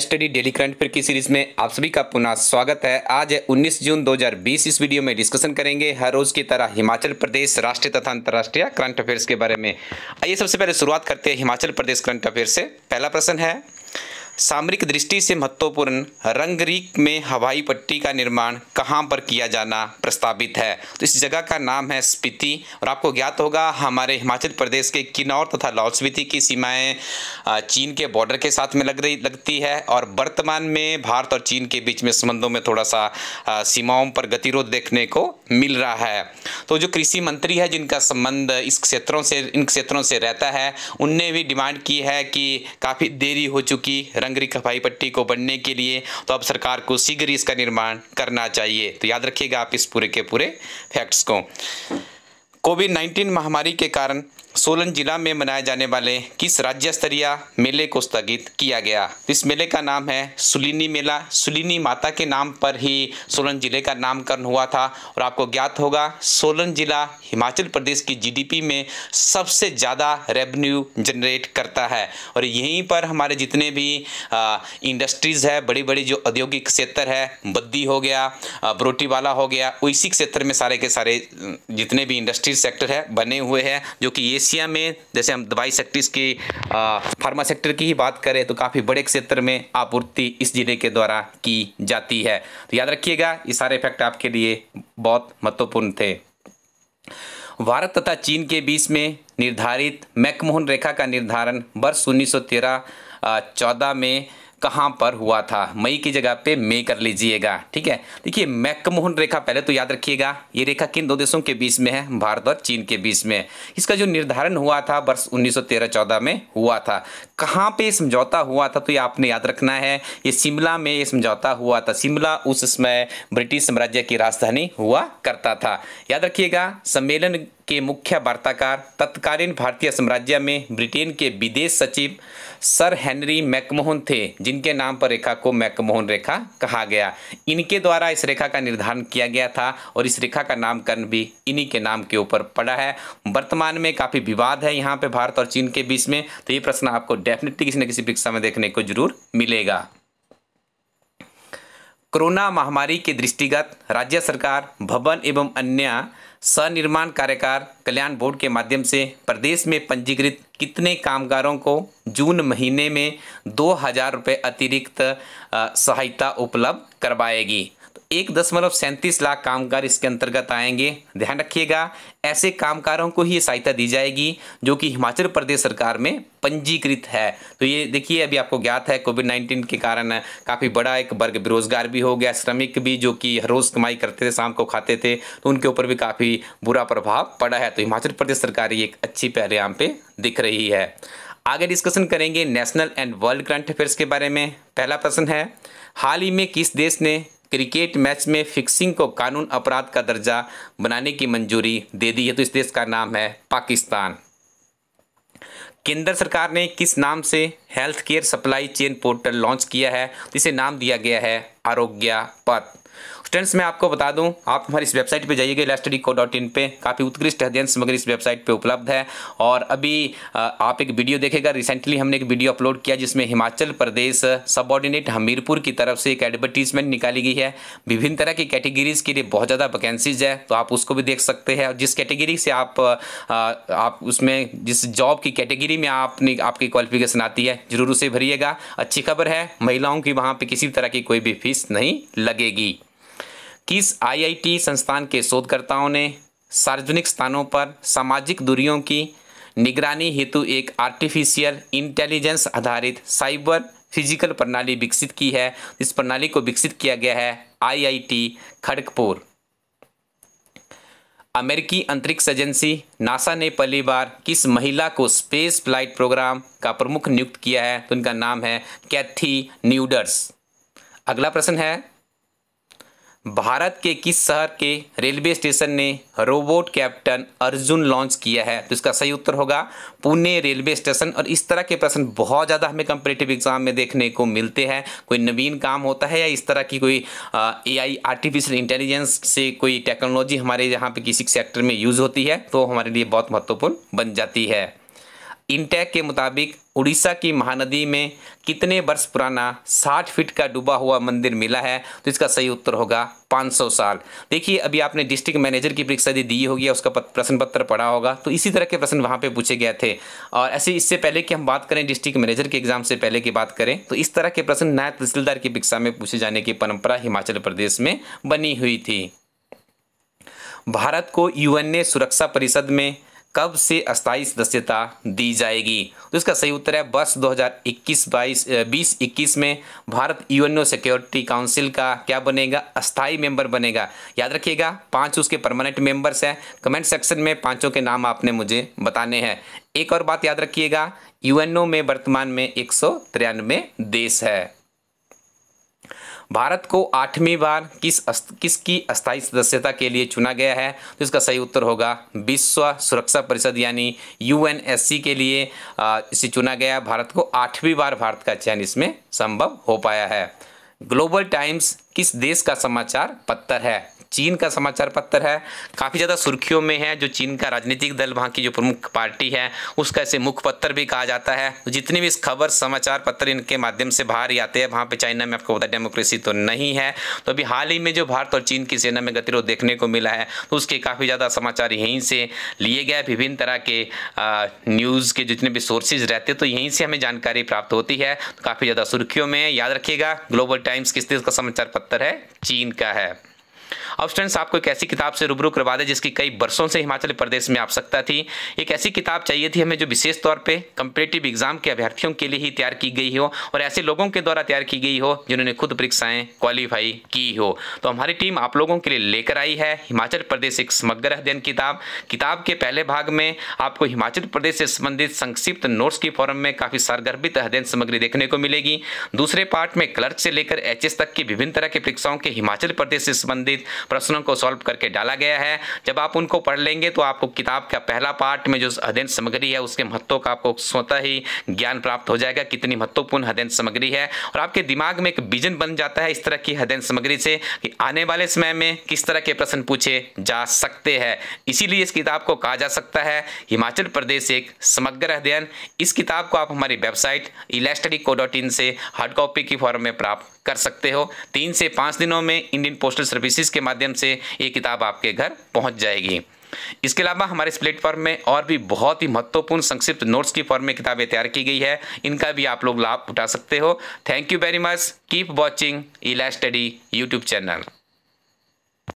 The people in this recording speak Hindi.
स्टडी डेली करंट अफेयर की सीरीज में आप सभी का पुनः स्वागत है आज है 19 जून 2020 इस वीडियो में डिस्कशन करेंगे हर रोज की तरह हिमाचल प्रदेश राष्ट्रीय तथा अंतर्राष्ट्रीय करंट अफेयर्स के बारे में आइए सबसे पहले शुरुआत करते हैं हिमाचल प्रदेश करंट अफेयर से पहला प्रश्न है सामरिक दृष्टि से महत्वपूर्ण रंगरीक में हवाई पट्टी का निर्माण कहाँ पर किया जाना प्रस्तावित है तो इस जगह का नाम है स्पीति और आपको ज्ञात होगा हमारे हिमाचल प्रदेश के किन्नौर तथा लाहौल स्पीति की सीमाएं चीन के बॉर्डर के साथ में लग रही लगती है और वर्तमान में भारत और चीन के बीच में संबंधों में थोड़ा सा सीमाओं पर गतिरोध देखने को मिल रहा है तो जो कृषि मंत्री है जिनका संबंध इस क्षेत्रों से इन क्षेत्रों से रहता है उनने भी डिमांड की है कि काफ़ी देरी हो चुकी रंगरी खफाई पट्टी को बनने के लिए तो अब सरकार को शीघ्र इसका निर्माण करना चाहिए तो याद रखिएगा आप इस पूरे के पूरे फैक्ट्स को कोविड नाइन्टीन महामारी के कारण सोलन जिला में मनाए जाने वाले किस राज्य स्तरीय मेले को स्थगित किया गया इस मेले का नाम है सुलिनी मेला सुलिनी माता के नाम पर ही सोलन जिले का नामकरण हुआ था और आपको ज्ञात होगा सोलन जिला हिमाचल प्रदेश की जीडीपी में सबसे ज़्यादा रेवेन्यू जनरेट करता है और यहीं पर हमारे जितने भी इंडस्ट्रीज़ है बड़ी बड़ी जो औद्योगिक क्षेत्र है बद्दी हो गया बरोटीवाला हो गया इसी क्षेत्र में सारे के सारे जितने भी इंडस्ट्रीज इंडस्ट्रीज सेक्टर है बने हुए हैं जो कि एशिया में जैसे हम दवाई सेक्टर्स की फार्मा सेक्टर की ही बात करें तो काफ़ी बड़े क्षेत्र में आपूर्ति इस जिले के द्वारा की जाती है तो याद रखिएगा ये सारे फैक्ट आपके लिए बहुत महत्वपूर्ण थे भारत तथा चीन के बीच में निर्धारित मैकमोहन रेखा का निर्धारण वर्ष उन्नीस सौ में कहाँ पर हुआ था मई की जगह पे मे कर लीजिएगा ठीक है देखिए मैकमोहन रेखा पहले तो याद रखिएगा ये रेखा किन दो देशों के बीच में है भारत और चीन के बीच में इसका जो निर्धारण हुआ था वर्ष 1913-14 में हुआ था कहाँ पे समझौता हुआ था तो ये आपने याद रखना है ये शिमला में ये समझौता हुआ था शिमला उस समय ब्रिटिश साम्राज्य की राजधानी हुआ करता था याद रखिएगा सम्मेलन के मुख्य वार्ताकार तत्कालीन भारतीय साम्राज्य में ब्रिटेन के विदेश सचिव सर हेनरी मैकमोहन थे जिनके नाम पर रेखा को मैकमोहन रेखा कहा गया इनके द्वारा इस रेखा का निर्धारण किया गया था और इस रेखा का नामकरण भी इन्हीं के नाम के ऊपर पड़ा है वर्तमान में काफ़ी विवाद है यहाँ पर भारत और चीन के बीच में तो ये प्रश्न आपको डेफिनेटली किसी न किसी परीक्षा में देखने को जरूर मिलेगा कोरोना महामारी के दृष्टिगत राज्य सरकार भवन एवं अन्य सनिर्माण कार्यकार कल्याण बोर्ड के माध्यम से प्रदेश में पंजीकृत कितने कामगारों को जून महीने में दो हज़ार रुपये अतिरिक्त सहायता उपलब्ध करवाएगी एक दशमलव सैंतीस लाख कामगार इसके अंतर्गत आएंगे ध्यान रखिएगा ऐसे कामगारों को ही सहायता दी जाएगी जो कि हिमाचल प्रदेश सरकार में पंजीकृत है तो ये देखिए अभी आपको ज्ञात है कोविड नाइन्टीन के कारण काफ़ी बड़ा एक वर्ग बेरोजगार भी हो गया श्रमिक भी जो कि रोज़ कमाई करते थे शाम को खाते थे तो उनके ऊपर भी काफ़ी बुरा प्रभाव पड़ा है तो हिमाचल प्रदेश सरकार ये एक अच्छी पहले यहाँ पे दिख रही है आगे डिस्कशन करेंगे national and world current affairs के बारे में पहला प्रश्न है हाल ही में किस देश ने क्रिकेट मैच में फिक्सिंग को कानून अपराध का दर्जा बनाने की मंजूरी दे दी है तो इस देश का नाम है पाकिस्तान केंद्र सरकार ने किस नाम से health care supply chain portal launch किया है तो इसे नाम दिया गया है आरोग्य पथ स्टूडेंट्स मैं आपको बता दूं आप हमारी इस वेबसाइट पे जाइएगा इलास्टडी को डॉट इन पर काफ़ी उत्कृष्ट अध्ययन सामग्री इस वेबसाइट पे उपलब्ध है और अभी आप एक वीडियो देखेगा रिसेंटली हमने एक वीडियो अपलोड किया जिसमें हिमाचल प्रदेश सबॉर्डिनेट हमीरपुर की तरफ से एक एडवर्टीजमेंट निकाली गई है विभिन्न तरह की कैटेगरीज के लिए बहुत ज़्यादा वैकेंसीज है तो आप उसको भी देख सकते हैं और जिस कैटेगरी से आप आप उसमें जिस जॉब की कैटेगरी में आपने आपकी क्वालिफिकेशन आती है जरूर उसे भरिएगा अच्छी खबर है महिलाओं की वहाँ पर किसी तरह की कोई भी फीस नहीं लगेगी किस आईआईटी संस्थान के शोधकर्ताओं ने सार्वजनिक स्थानों पर सामाजिक दूरियों की निगरानी हेतु एक आर्टिफिशियल इंटेलिजेंस आधारित साइबर फिजिकल प्रणाली विकसित की है इस प्रणाली को विकसित किया गया है आईआईटी खड़गपुर अमेरिकी अंतरिक्ष एजेंसी नासा ने पहली बार किस महिला को स्पेस फ्लाइट प्रोग्राम का प्रमुख नियुक्त किया है तो उनका नाम है कैथी न्यूडर्स अगला प्रश्न है भारत के किस शहर के रेलवे स्टेशन ने रोबोट कैप्टन अर्जुन लॉन्च किया है तो इसका सही उत्तर होगा पुणे रेलवे स्टेशन और इस तरह के प्रश्न बहुत ज़्यादा हमें कंपटेटिव एग्जाम में देखने को मिलते हैं कोई नवीन काम होता है या इस तरह की कोई ए आई आर्टिफिशियल इंटेलिजेंस से कोई टेक्नोलॉजी हमारे यहाँ पर किसी सेक्टर में यूज़ होती है तो हमारे लिए बहुत महत्वपूर्ण बन जाती है इंटेक के मुताबिक उड़ीसा की महानदी में कितने वर्ष पुराना 60 फीट का डूबा हुआ मंदिर मिला है तो इसका सही उत्तर होगा 500 साल देखिए अभी आपने डिस्ट्रिक्ट मैनेजर की परीक्षा दी होगी उसका प्रश्न पत्र पढ़ा होगा तो इसी तरह के प्रश्न वहाँ पे पूछे गए थे और ऐसे इससे पहले कि हम बात करें डिस्ट्रिक्ट मैनेजर के एग्जाम से पहले की बात करें तो इस तरह के प्रश्न नायब तहसीलदार की परीक्षा में पूछे जाने की परंपरा हिमाचल प्रदेश में बनी हुई थी भारत को यूएनए सुरक्षा परिषद में कब से अस्थायी सदस्यता दी जाएगी तो इसका सही उत्तर है वर्ष 2021 22 बीस इक्कीस में भारत यूएनओ सिक्योरिटी काउंसिल का क्या बनेगा अस्थायी मेंबर बनेगा याद रखिएगा पांच उसके परमानेंट मेंबर्स हैं कमेंट सेक्शन में पांचों के नाम आपने मुझे बताने हैं एक और बात याद रखिएगा यूएनओ में वर्तमान में एक देश है भारत को आठवीं बार किस किसकी अस्थायी सदस्यता के लिए चुना गया है तो इसका सही उत्तर होगा विश्व सुरक्षा परिषद यानी यूएनएससी के लिए इसे चुना गया भारत को आठवीं बार भारत का चयन इसमें संभव हो पाया है ग्लोबल टाइम्स किस देश का समाचार पत्र है चीन का समाचार पत्र है काफ़ी ज़्यादा सुर्खियों में है जो चीन का राजनीतिक दल वहाँ की जो प्रमुख पार्टी है उसका इसे मुखपत्र भी कहा जाता है जितनी भी खबर समाचार पत्र इनके माध्यम से बाहर ही आते हैं वहाँ पर चाइना में आपको पता डेमोक्रेसी तो नहीं है तो अभी हाल ही में जो भारत और चीन की सेना में गतिरोध देखने को मिला है तो उसके काफ़ी ज़्यादा समाचार यहीं से लिए गए विभिन्न तरह के न्यूज़ के जितने भी सोर्सेज रहते तो यहीं से हमें जानकारी प्राप्त होती है तो काफ़ी ज़्यादा सुर्खियों में याद रखिएगा ग्लोबल टाइम्स किस देश का समाचार पत्र है चीन का है अब स्टूडेंट्स आपको एक ऐसी किताब से रूबरू करवा दें जिसकी कई बरसों से हिमाचल प्रदेश में आवश्यकता थी एक ऐसी किताब चाहिए थी हमें जो विशेष तौर पर कंपिटेटिव एग्जाम के अभ्यर्थियों के लिए ही तैयार की गई हो और ऐसे लोगों के द्वारा तैयार की गई हो जिन्होंने खुद परीक्षाएं क्वालिफाई की हो तो हमारी टीम आप लोगों के लिए लेकर आई है हिमाचल प्रदेश एक समग्र अध्ययन किताब किताब के पहले भाग में आपको हिमाचल प्रदेश से संबंधित संक्षिप्त नोट्स की फॉर्म में काफ़ी सारगर्भित अध्ययन सामग्री देखने को मिलेगी दूसरे पार्ट में क्लर्क से लेकर एच तक की विभिन्न तरह की परीक्षाओं के हिमाचल प्रदेश से संबंधित प्रश्नों को सॉल्व करके डाला गया है जब आप उनको पढ़ लेंगे तो आपको किताब का पहला पार्ट में जो अध्ययन सामग्री है उसके महत्व का आपको स्वतः ही ज्ञान प्राप्त हो जाएगा कितनी महत्वपूर्ण अध्ययन सामग्री है और आपके दिमाग में एक विजन बन जाता है इस तरह की अध्ययन सामग्री से कि आने वाले समय में किस तरह के प्रश्न पूछे जा सकते हैं इसीलिए इस किताब को कहा जा सकता है हिमाचल प्रदेश एक समग्र अध्ययन इस किताब को आप हमारी वेबसाइट इलास्टडी से हार्ड कॉपी की फॉर्म में प्राप्त कर सकते हो तीन से पाँच दिनों में इंडियन पोस्टल सर्विसेज के माध्यम से ये किताब आपके घर पहुँच जाएगी इसके अलावा हमारे इस प्लेटफॉर्म में और भी बहुत ही महत्वपूर्ण संक्षिप्त नोट्स की फॉर्म में किताबें तैयार की गई है इनका भी आप लोग लाभ उठा सकते हो thank you very much keep watching Ila study YouTube channel